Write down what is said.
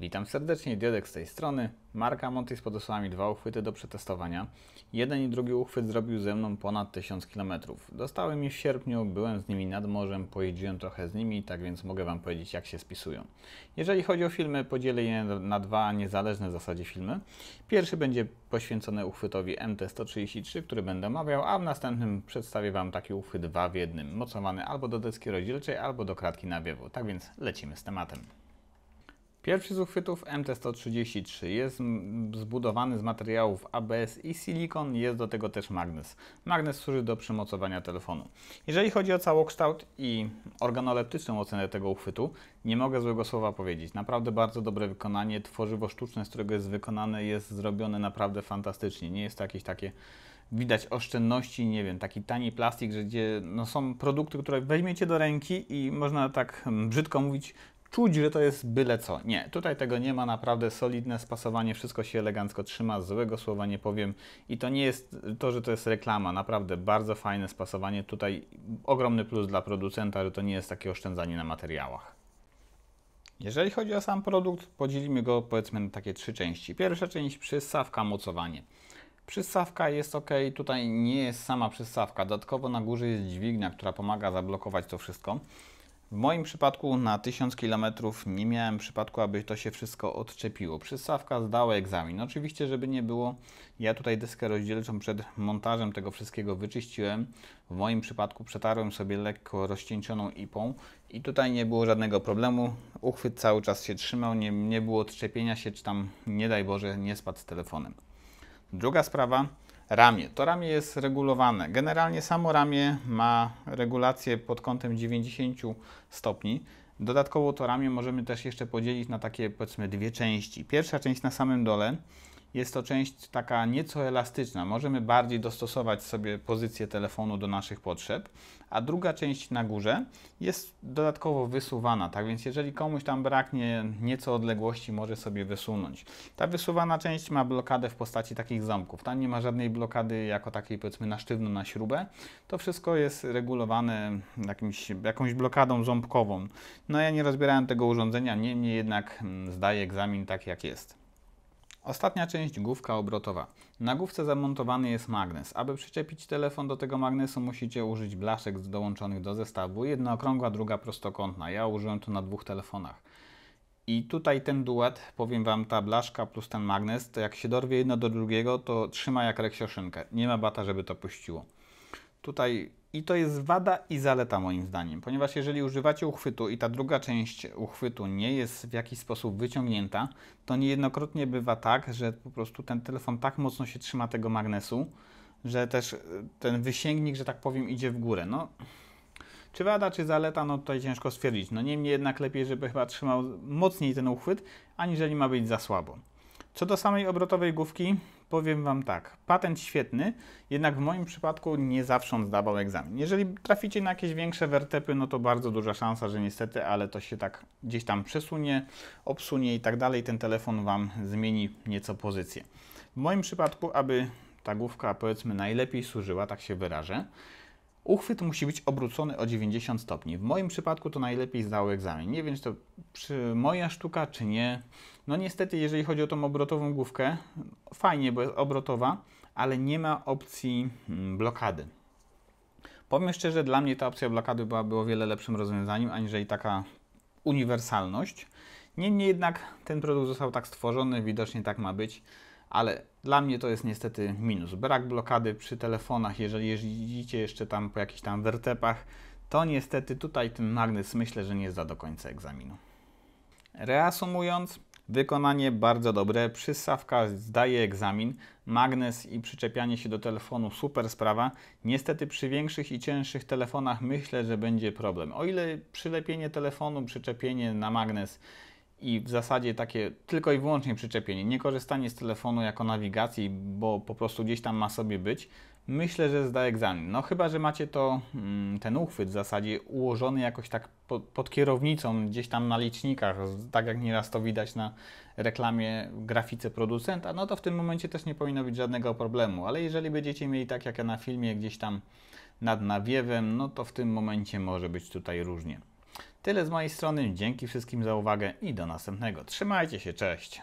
Witam serdecznie, Diodek z tej strony. Marka monty podesłała mi dwa uchwyty do przetestowania. Jeden i drugi uchwyt zrobił ze mną ponad 1000 km. Dostałem je w sierpniu, byłem z nimi nad morzem, pojeździłem trochę z nimi, tak więc mogę Wam powiedzieć jak się spisują. Jeżeli chodzi o filmy, podzielę je na dwa niezależne w zasadzie filmy. Pierwszy będzie poświęcony uchwytowi MT-133, który będę omawiał, a w następnym przedstawię Wam taki uchwyt dwa w jednym, mocowany albo do deski rozdzielczej, albo do kratki nawiewu. Tak więc lecimy z tematem. Pierwszy z uchwytów MT-133 jest zbudowany z materiałów ABS i silikon, jest do tego też magnes. Magnes służy do przymocowania telefonu. Jeżeli chodzi o całokształt i organoleptyczną ocenę tego uchwytu, nie mogę złego słowa powiedzieć. Naprawdę bardzo dobre wykonanie, tworzywo sztuczne, z którego jest wykonane, jest zrobione naprawdę fantastycznie. Nie jest to jakieś takie widać oszczędności, nie wiem, taki tani plastik, że gdzie no, są produkty, które weźmiecie do ręki i można tak mm, brzydko mówić, czuć, że to jest byle co. Nie, tutaj tego nie ma, naprawdę solidne spasowanie, wszystko się elegancko trzyma, złego słowa nie powiem i to nie jest to, że to jest reklama, naprawdę bardzo fajne spasowanie, tutaj ogromny plus dla producenta, że to nie jest takie oszczędzanie na materiałach. Jeżeli chodzi o sam produkt, podzielimy go powiedzmy na takie trzy części. Pierwsza część przystawka, mocowanie. Przystawka jest ok, tutaj nie jest sama przystawka, dodatkowo na górze jest dźwignia, która pomaga zablokować to wszystko. W moim przypadku na 1000 km nie miałem przypadku, aby to się wszystko odczepiło. Przystawka zdała egzamin. Oczywiście, żeby nie było, ja tutaj deskę rozdzielczą przed montażem tego wszystkiego wyczyściłem. W moim przypadku przetarłem sobie lekko rozcieńczoną ipą i tutaj nie było żadnego problemu. Uchwyt cały czas się trzymał, nie, nie było odczepienia się, czy tam nie daj Boże nie spadł z telefonem. Druga sprawa, ramię. To ramię jest regulowane. Generalnie samo ramię ma regulację pod kątem 90 stopni. Dodatkowo to ramię możemy też jeszcze podzielić na takie powiedzmy dwie części. Pierwsza część na samym dole jest to część taka nieco elastyczna. Możemy bardziej dostosować sobie pozycję telefonu do naszych potrzeb. A druga część na górze jest dodatkowo wysuwana, tak więc jeżeli komuś tam braknie nieco odległości, może sobie wysunąć. Ta wysuwana część ma blokadę w postaci takich ząbków. Tam nie ma żadnej blokady jako takiej powiedzmy na sztywno, na śrubę. To wszystko jest regulowane jakimś, jakąś blokadą ząbkową. No ja nie rozbierałem tego urządzenia, niemniej jednak mm, zdaję egzamin tak jak jest. Ostatnia część główka obrotowa. Na główce zamontowany jest magnes. Aby przyczepić telefon do tego magnesu musicie użyć blaszek dołączonych do zestawu. Jedna okrągła, druga prostokątna. Ja użyłem to na dwóch telefonach. I tutaj ten duet, powiem Wam, ta blaszka plus ten magnes, to jak się dorwie jedno do drugiego, to trzyma jak reksioszynkę. Nie ma bata, żeby to puściło. Tutaj i to jest wada i zaleta moim zdaniem, ponieważ jeżeli używacie uchwytu i ta druga część uchwytu nie jest w jakiś sposób wyciągnięta, to niejednokrotnie bywa tak, że po prostu ten telefon tak mocno się trzyma tego magnesu, że też e, ten wysięgnik, że tak powiem, idzie w górę. No, czy wada, czy zaleta, no tutaj ciężko stwierdzić. No niemniej jednak lepiej, żeby chyba trzymał mocniej ten uchwyt, aniżeli ma być za słabo. Co do samej obrotowej główki, powiem Wam tak. Patent świetny, jednak w moim przypadku nie zawsze on zdawał egzamin. Jeżeli traficie na jakieś większe wertepy, no to bardzo duża szansa, że niestety, ale to się tak gdzieś tam przesunie, obsunie i tak dalej. Ten telefon Wam zmieni nieco pozycję. W moim przypadku, aby ta główka powiedzmy najlepiej służyła, tak się wyrażę, Uchwyt musi być obrócony o 90 stopni. W moim przypadku to najlepiej zdało egzamin. Nie wiem, czy to moja sztuka, czy nie. No niestety, jeżeli chodzi o tą obrotową główkę, fajnie, bo jest obrotowa, ale nie ma opcji mm, blokady. Powiem szczerze, dla mnie ta opcja blokady byłaby o wiele lepszym rozwiązaniem, aniżeli taka uniwersalność. Niemniej jednak ten produkt został tak stworzony, widocznie tak ma być, ale dla mnie to jest niestety minus. Brak blokady przy telefonach, jeżeli jeździcie jeszcze tam po jakichś tam wertepach, to niestety tutaj ten magnes myślę, że nie zda do końca egzaminu. Reasumując, wykonanie bardzo dobre, przysawka zdaje egzamin, magnes i przyczepianie się do telefonu super sprawa. Niestety przy większych i cięższych telefonach myślę, że będzie problem. O ile przylepienie telefonu, przyczepienie na magnes i w zasadzie takie tylko i wyłącznie przyczepienie, nie korzystanie z telefonu jako nawigacji, bo po prostu gdzieś tam ma sobie być, myślę, że zda egzamin. No chyba, że macie to, mm, ten uchwyt w zasadzie ułożony jakoś tak pod, kierownicą, gdzieś tam na licznikach, tak jak nieraz to widać na reklamie, grafice producenta, no to w tym momencie też nie powinno być żadnego problemu, ale jeżeli będziecie mieli tak jak ja na filmie gdzieś tam nad nawiewem, no to w tym momencie może być tutaj różnie. Tyle z mojej strony, dzięki wszystkim za uwagę i do następnego. Trzymajcie się, cześć!